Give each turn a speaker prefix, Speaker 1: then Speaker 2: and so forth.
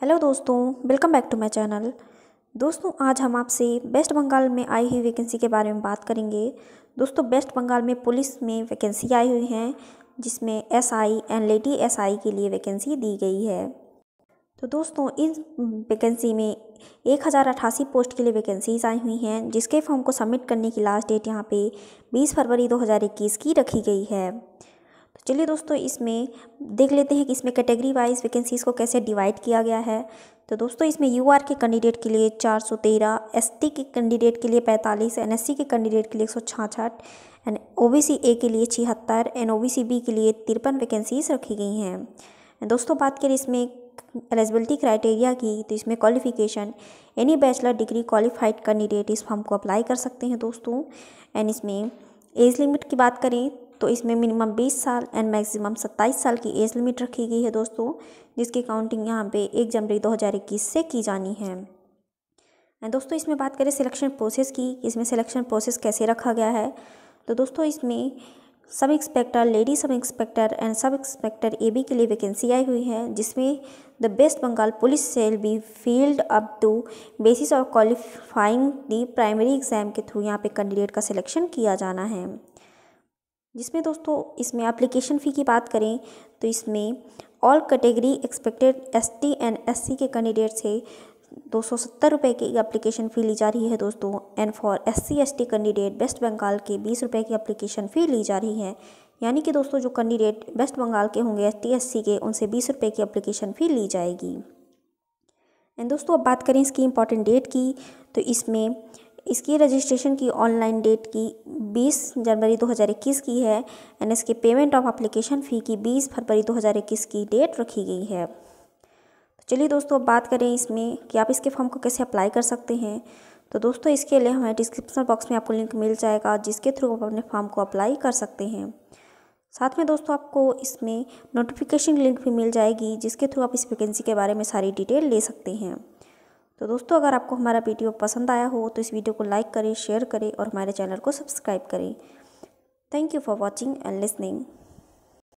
Speaker 1: hello दोस्तों welcome back to my channel दोस्तों आज हम आपसे वेस्ट बंगाल में आई हुई वैकेंसी के बारे में बात करेंगे दोस्तों वेस्ट बंगाल में पुलिस में वैकेंसी आई हुई हैं जिसमें एसआई एंड लेडी एसआई के लिए वैकेंसी दी गई है तो दोस्तों इस वैकेंसी में एक हज़ार अट्ठासी पोस्ट के लिए वैकेंसीज आई हुई हैं जिसके फॉर्म को सबमिट करने की लास्ट डेट यहाँ पर बीस फरवरी दो की रखी गई है चलिए दोस्तों इसमें देख लेते हैं कि इसमें कैटेगरी वाइज वैकेंसीज़ को कैसे डिवाइड किया गया है तो दोस्तों इसमें यू के कैंडिडेट के लिए 413, टी के कैंडिडेट के लिए 45, सी के कैंडिडेट के लिए एक सौ छाछठ एंड ओ ए के लिए छिहत्तर एंड ओ बी के लिए तिरपन वैकेंसीज रखी गई हैं दोस्तों बात करें इसमें एलिजिबिलिटी क्राइटेरिया की तो इसमें qualification any bachelor degree qualified candidate इस फॉर्म को अप्लाई कर सकते हैं दोस्तों एंड इसमें एज लिमिट की बात करें तो इसमें मिनिमम 20 साल एंड मैक्सिमम 27 साल की एज लिमिट रखी गई है दोस्तों जिसकी काउंटिंग यहाँ पे एक जनवरी 2021 से की जानी है एंड दोस्तों इसमें बात करें सिलेक्शन प्रोसेस की इसमें सिलेक्शन प्रोसेस कैसे रखा गया है तो दोस्तों इसमें sub inspector lady sub inspector and sub inspector A B के लिए वैकेंसी आई हुई है जिसमें the west Bengal police shall be filled up to basis of qualifying the primary exam के थ्रू यहाँ पे कैंडिडेट का सिलेक्शन किया जाना है जिसमें दोस्तों इसमें एप्लीकेशन फ़ी की बात करें तो इसमें all category expected ST and SC के कैंडिडेट से दो सौ सत्तर रुपये की एप्लीकेशन फ़ी ली जा रही है दोस्तों and for S C S T candidate West Bengal के बीस रुपये की एप्लीकेशन फ़ी ली जा रही है यानी कि दोस्तों जो कैंडिडेट वेस्ट बंगाल के होंगे एस टी एस सी के उनसे बीस रुपये की अप्लीकेशन फ़ी ली जाएगी एंड दोस्तों अब बात करें इसकी इंपॉर्टेंट डेट की तो इसमें इसकी रजिस्ट्रेशन की ऑनलाइन डेट की 20 जनवरी 2021 की है एंड इसके पेमेंट ऑफ एप्लीकेशन फ़ी की 20 फरवरी 2021 की डेट रखी गई है तो चलिए दोस्तों अब बात करें इसमें कि आप इसके फॉर्म को कैसे अप्लाई कर सकते हैं तो दोस्तों इसके लिए हमारे डिस्क्रिप्शन बॉक्स में आपको लिंक मिल जाएगा जिसके थ्रू आप अपने फॉर्म को अप्लाई कर सकते हैं साथ में दोस्तों आपको इसमें नोटिफिकेशन लिंक भी मिल जाएगी जिसके थ्रू आप इस वैकेंसी के बारे में सारी डिटेल ले सकते हैं तो दोस्तों अगर आपको हमारा वीडियो पसंद आया हो तो इस वीडियो को लाइक करें शेयर करें और हमारे चैनल को सब्सक्राइब करें thank you for watching and listening